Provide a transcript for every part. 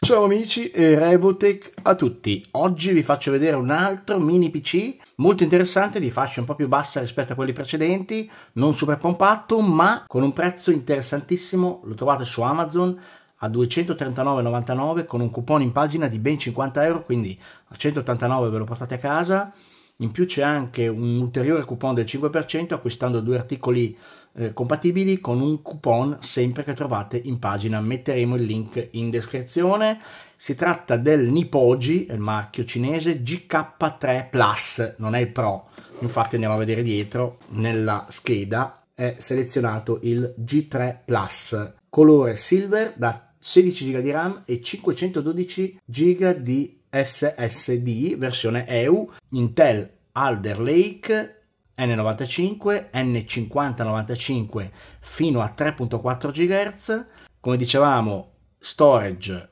Ciao amici e Revotech a tutti. Oggi vi faccio vedere un altro mini PC molto interessante di fascia un po' più bassa rispetto a quelli precedenti, non super compatto ma con un prezzo interessantissimo, lo trovate su Amazon a 239,99 con un coupon in pagina di ben 50 euro, quindi a 189 ve lo portate a casa. In più c'è anche un ulteriore coupon del 5% acquistando due articoli eh, compatibili con un coupon sempre che trovate in pagina. Metteremo il link in descrizione. Si tratta del Nipoji, il marchio cinese GK3 Plus, non è il Pro. Infatti andiamo a vedere dietro nella scheda è selezionato il G3 Plus, colore silver da 16 GB di RAM e 512 GB di SSD versione EU, Intel Alder Lake N95, N5095 fino a 3.4 GHz. Come dicevamo, storage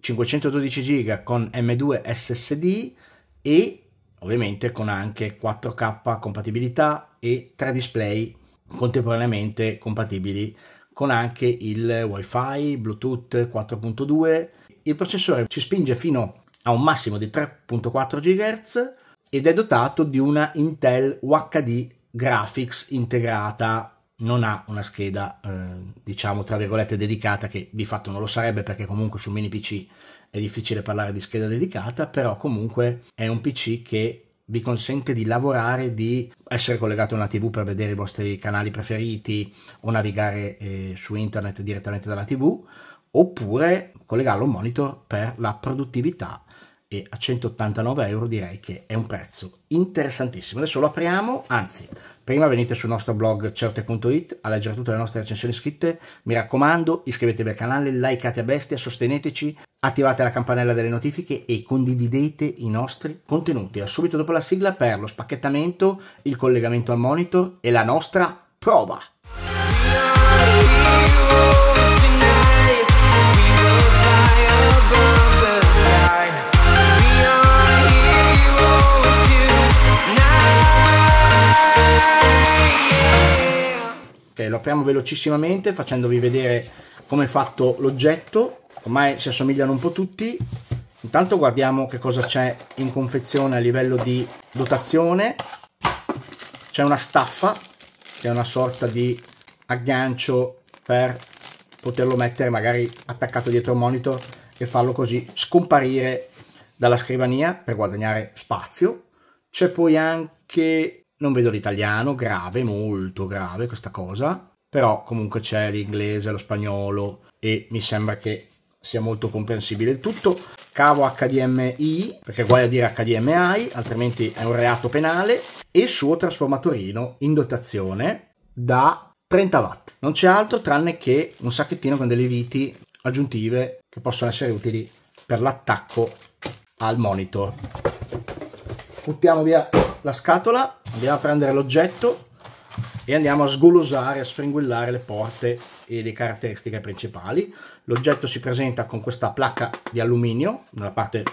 512 GB con M2 SSD e ovviamente con anche 4K compatibilità e tre display contemporaneamente compatibili con anche il WiFi, Bluetooth 4.2. Il processore ci spinge fino a un massimo di 3.4 GHz ed è dotato di una Intel UHD Graphics integrata, non ha una scheda eh, diciamo tra virgolette dedicata che di fatto non lo sarebbe perché comunque su mini PC è difficile parlare di scheda dedicata, però comunque è un PC che vi consente di lavorare, di essere collegato a una TV per vedere i vostri canali preferiti o navigare eh, su internet direttamente dalla TV, oppure collegarlo a un monitor per la produttività e a 189 euro direi che è un prezzo interessantissimo. Adesso lo apriamo, anzi prima venite sul nostro blog certe.it a leggere tutte le nostre recensioni scritte, mi raccomando iscrivetevi al canale, likeate a bestia, sosteneteci, attivate la campanella delle notifiche e condividete i nostri contenuti. A subito dopo la sigla per lo spacchettamento, il collegamento al monitor e la nostra prova. lo apriamo velocissimamente facendovi vedere come è fatto l'oggetto ormai si assomigliano un po' tutti intanto guardiamo che cosa c'è in confezione a livello di dotazione c'è una staffa che è una sorta di aggancio per poterlo mettere magari attaccato dietro un monitor e farlo così scomparire dalla scrivania per guadagnare spazio c'è poi anche non vedo l'italiano, grave, molto grave questa cosa, però comunque c'è l'inglese, lo spagnolo e mi sembra che sia molto comprensibile il tutto. Cavo HDMI, perché è a dire HDMI, altrimenti è un reato penale, e il suo trasformatorino in dotazione da 30 watt. Non c'è altro tranne che un sacchettino con delle viti aggiuntive che possono essere utili per l'attacco al monitor. Buttiamo via la scatola, andiamo a prendere l'oggetto e andiamo a sgolosare, a sfringuillare le porte e le caratteristiche principali. L'oggetto si presenta con questa placca di alluminio nella parte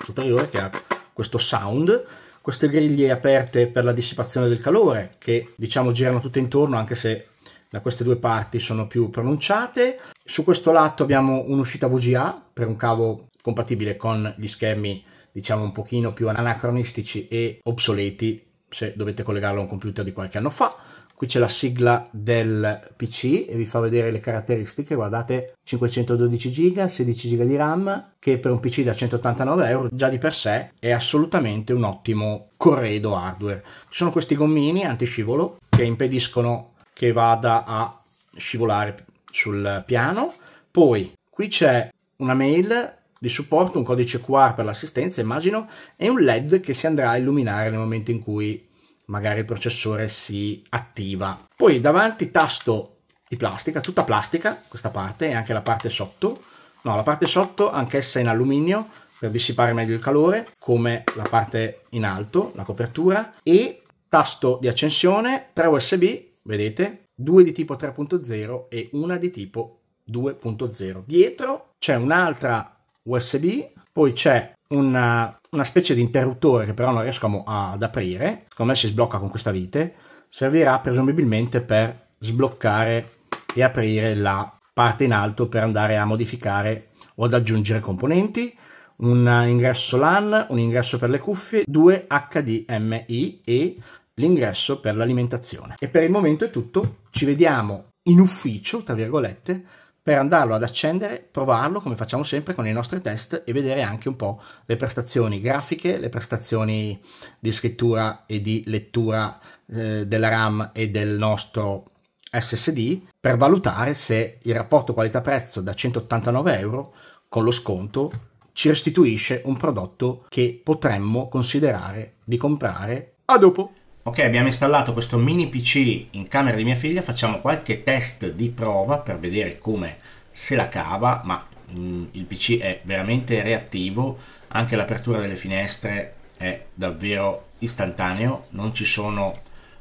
superiore che ha questo sound, queste griglie aperte per la dissipazione del calore che diciamo girano tutte intorno anche se da queste due parti sono più pronunciate. Su questo lato abbiamo un'uscita VGA per un cavo compatibile con gli schemi diciamo un pochino più anacronistici e obsoleti se dovete collegarlo a un computer di qualche anno fa. Qui c'è la sigla del PC e vi fa vedere le caratteristiche, guardate 512 GB, 16 GB di RAM, che per un PC da 189 euro già di per sé è assolutamente un ottimo corredo hardware. Ci sono questi gommini antiscivolo che impediscono che vada a scivolare sul piano, poi qui c'è una mail di supporto, un codice QR per l'assistenza immagino e un LED che si andrà a illuminare nel momento in cui magari il processore si attiva. Poi davanti tasto di plastica, tutta plastica, questa parte e anche la parte sotto, no la parte sotto anch'essa in alluminio per dissipare meglio il calore, come la parte in alto, la copertura e tasto di accensione, 3 USB, vedete, 2 di tipo 3.0 e una di tipo 2.0. Dietro c'è un'altra USB, poi c'è una, una specie di interruttore che però non riesco ad aprire, secondo me si sblocca con questa vite, servirà presumibilmente per sbloccare e aprire la parte in alto per andare a modificare o ad aggiungere componenti, un ingresso LAN, un ingresso per le cuffie, due HDMI e l'ingresso per l'alimentazione. E per il momento è tutto, ci vediamo in ufficio, tra virgolette, per andarlo ad accendere, provarlo come facciamo sempre con i nostri test e vedere anche un po' le prestazioni grafiche, le prestazioni di scrittura e di lettura eh, della RAM e del nostro SSD per valutare se il rapporto qualità-prezzo da 189 euro con lo sconto ci restituisce un prodotto che potremmo considerare di comprare a dopo ok abbiamo installato questo mini pc in camera di mia figlia facciamo qualche test di prova per vedere come se la cava ma mh, mm, il pc è veramente reattivo anche l'apertura delle finestre è davvero istantaneo non ci sono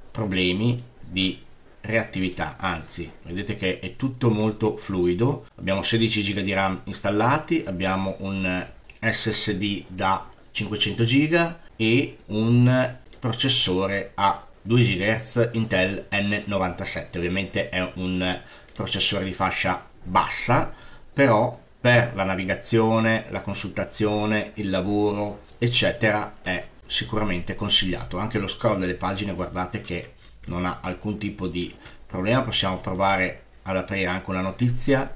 problemi di reattività anzi vedete che è tutto molto fluido abbiamo 16 giga di ram installati abbiamo un ssd da 500 giga e un processore a 2 GHz Intel N97 ovviamente è un processore di fascia bassa però per la navigazione, la consultazione, il lavoro eccetera è sicuramente consigliato anche lo scroll delle pagine guardate che non ha alcun tipo di problema possiamo provare ad aprire anche una notizia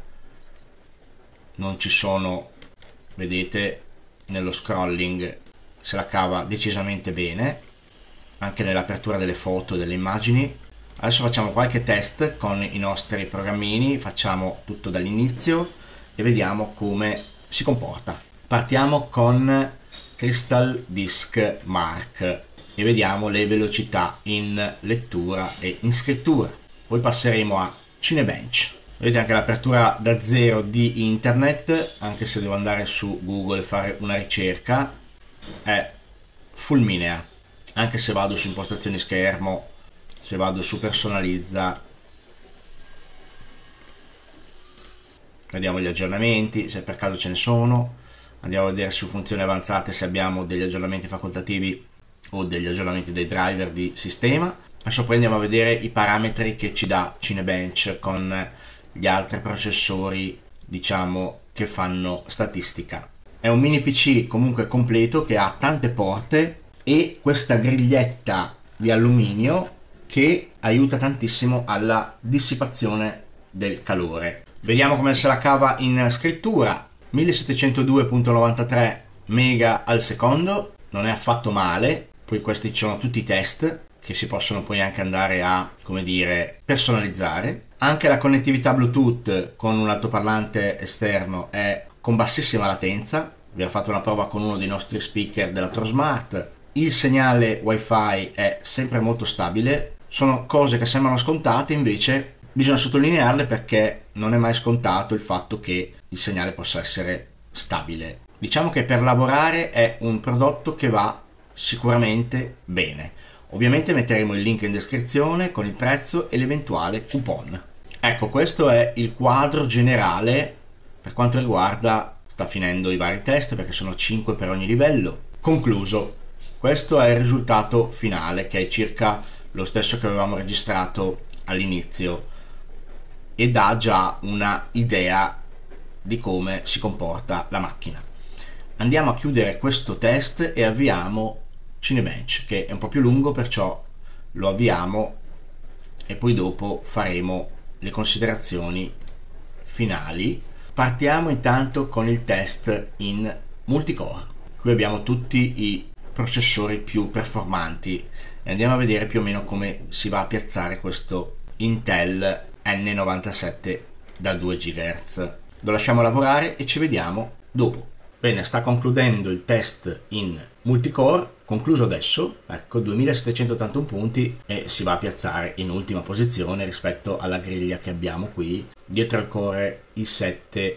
non ci sono vedete nello scrolling se la cava decisamente bene anche nell'apertura delle foto e delle immagini. Adesso facciamo qualche test con i nostri programmini, facciamo tutto dall'inizio e vediamo come si comporta. Partiamo con Crystal Disk Mark e vediamo le velocità in lettura e in scrittura. Poi passeremo a Cinebench. Vedete anche l'apertura da zero di internet, anche se devo andare su Google e fare una ricerca, è fulminea anche se vado su impostazioni schermo se vado su personalizza vediamo gli aggiornamenti se per caso ce ne sono andiamo a vedere su funzioni avanzate se abbiamo degli aggiornamenti facoltativi o degli aggiornamenti dei driver di sistema adesso poi andiamo a vedere i parametri che ci dà Cinebench con gli altri processori diciamo che fanno statistica è un mini pc comunque completo che ha tante porte e questa griglietta di alluminio che aiuta tantissimo alla dissipazione del calore. Vediamo come se la cava in scrittura. 1702.93 mega al secondo, non è affatto male. Poi questi sono tutti i test che si possono poi anche andare a, come dire, personalizzare. Anche la connettività Bluetooth con un altoparlante esterno è con bassissima latenza. Vi ho fatto una prova con uno dei nostri speaker della Trosmart il segnale wifi è sempre molto stabile, sono cose che sembrano scontate, invece bisogna sottolinearle perché non è mai scontato il fatto che il segnale possa essere stabile. Diciamo che per lavorare è un prodotto che va sicuramente bene. Ovviamente metteremo il link in descrizione con il prezzo e l'eventuale coupon. Ecco, questo è il quadro generale per quanto riguarda, sta finendo i vari test perché sono 5 per ogni livello. Concluso, questo è il risultato finale che è circa lo stesso che avevamo registrato all'inizio e dà già una idea di come si comporta la macchina. Andiamo a chiudere questo test e avviamo Cinebench che è un po' più lungo perciò lo avviamo e poi dopo faremo le considerazioni finali. Partiamo intanto con il test in multicore. Qui abbiamo tutti i processori più performanti e andiamo a vedere più o meno come si va a piazzare questo Intel N97 da 2 GHz. Lo lasciamo lavorare e ci vediamo dopo. Bene, sta concludendo il test in multicore, concluso adesso, ecco 2781 punti e si va a piazzare in ultima posizione rispetto alla griglia che abbiamo qui, dietro al core i7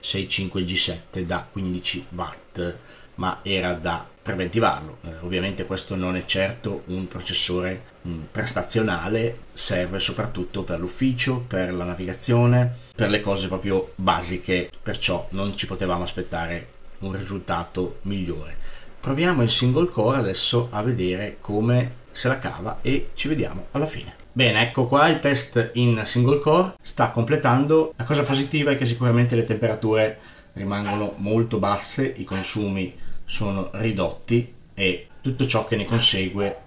1165G7 da 15 watt ma era da preventivarlo. Eh, ovviamente questo non è certo un processore mh, mm, prestazionale, serve soprattutto per l'ufficio, per la navigazione, per le cose proprio basiche, perciò non ci potevamo aspettare un risultato migliore. Proviamo il single core adesso a vedere come se la cava e ci vediamo alla fine. Bene, ecco qua il test in single core sta completando. La cosa positiva è che sicuramente le temperature rimangono molto basse, i consumi sono ridotti e tutto ciò che ne consegue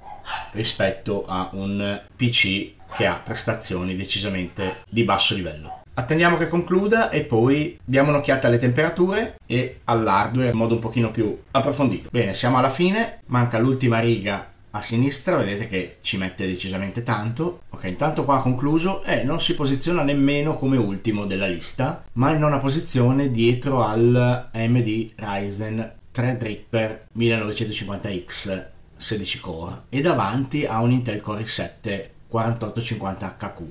rispetto a un PC che ha prestazioni decisamente di basso livello. Attendiamo che concluda e poi diamo un'occhiata alle temperature e all'hardware in modo un pochino più approfondito. Bene, siamo alla fine, manca l'ultima riga a sinistra, vedete che ci mette decisamente tanto. Ok, intanto qua ha concluso e eh, non si posiziona nemmeno come ultimo della lista, ma in una posizione dietro al AMD Ryzen Threadripper 1950X 16 core e davanti a un Intel Core i7 4850HQ.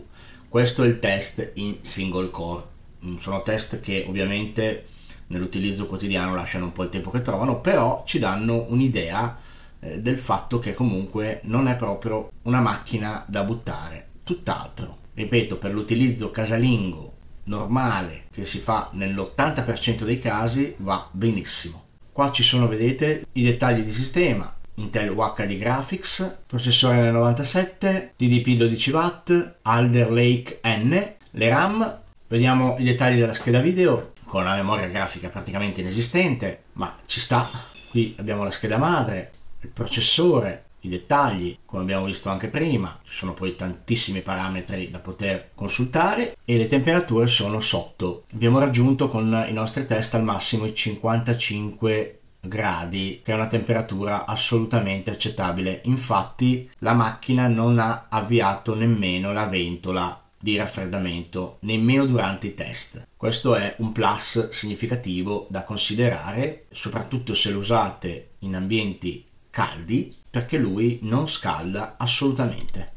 Questo è il test in single core. Mm, sono test che ovviamente nell'utilizzo quotidiano lasciano un po' il tempo che trovano, però ci danno un'idea eh, del fatto che comunque non è proprio una macchina da buttare, tutt'altro. Ripeto, per l'utilizzo casalingo normale che si fa nell'80% dei casi va benissimo. Qua ci sono, vedete, i dettagli di sistema, Intel HD Graphics, processore nel 97, TDP 12 watt, Alder Lake N, le RAM, vediamo i dettagli della scheda video con la memoria grafica praticamente inesistente, ma ci sta. Qui abbiamo la scheda madre, il processore, i dettagli, come abbiamo visto anche prima, ci sono poi tantissimi parametri da poter consultare e le temperature sono sotto. Abbiamo raggiunto con i nostri test al massimo i 55 gradi, che è una temperatura assolutamente accettabile. Infatti la macchina non ha avviato nemmeno la ventola di raffreddamento, nemmeno durante i test. Questo è un plus significativo da considerare, soprattutto se lo usate in ambienti caldi perché lui non scalda assolutamente.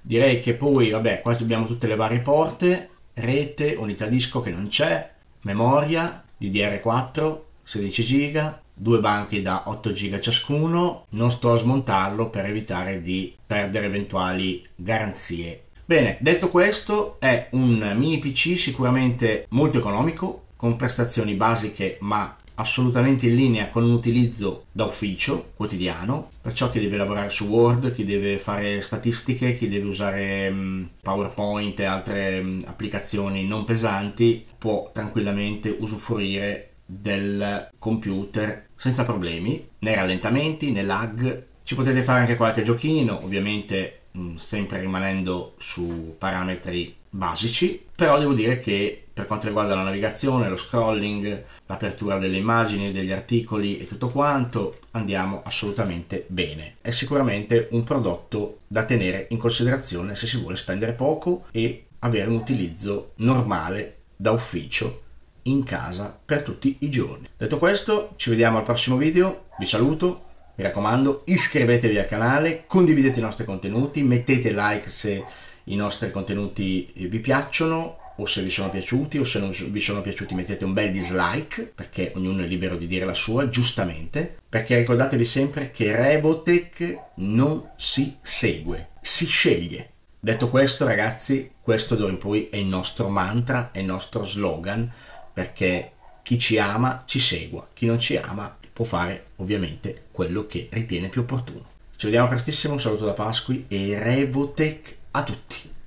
Direi che poi, vabbè, qua abbiamo tutte le varie porte, rete, unità disco che non c'è, memoria, DDR4, 16 GB, due banchi da 8 GB ciascuno, non sto a smontarlo per evitare di perdere eventuali garanzie. Bene, detto questo, è un mini PC sicuramente molto economico, con prestazioni basiche ma assolutamente in linea con l'utilizzo da ufficio quotidiano, perciò chi deve lavorare su Word, chi deve fare statistiche, chi deve usare mm, PowerPoint e altre mm, applicazioni non pesanti può tranquillamente usufruire del computer senza problemi, né rallentamenti né lag. Ci potete fare anche qualche giochino, ovviamente mm, sempre rimanendo su parametri basici, però devo dire che per quanto riguarda la navigazione, lo scrolling, l'apertura delle immagini, degli articoli e tutto quanto, andiamo assolutamente bene. È sicuramente un prodotto da tenere in considerazione se si vuole spendere poco e avere un utilizzo normale da ufficio in casa per tutti i giorni. Detto questo, ci vediamo al prossimo video, vi saluto, mi raccomando iscrivetevi al canale, condividete i nostri contenuti, mettete like se i nostri contenuti vi piacciono o se vi sono piaciuti o se non vi sono piaciuti mettete un bel dislike perché ognuno è libero di dire la sua giustamente perché ricordatevi sempre che Rebotech non si segue, si sceglie. Detto questo ragazzi, questo d'ora in poi è il nostro mantra, è il nostro slogan perché chi ci ama ci segua, chi non ci ama può fare ovviamente quello che ritiene più opportuno. Ci vediamo prestissimo, un saluto da Pasqui e Revotech a tutti!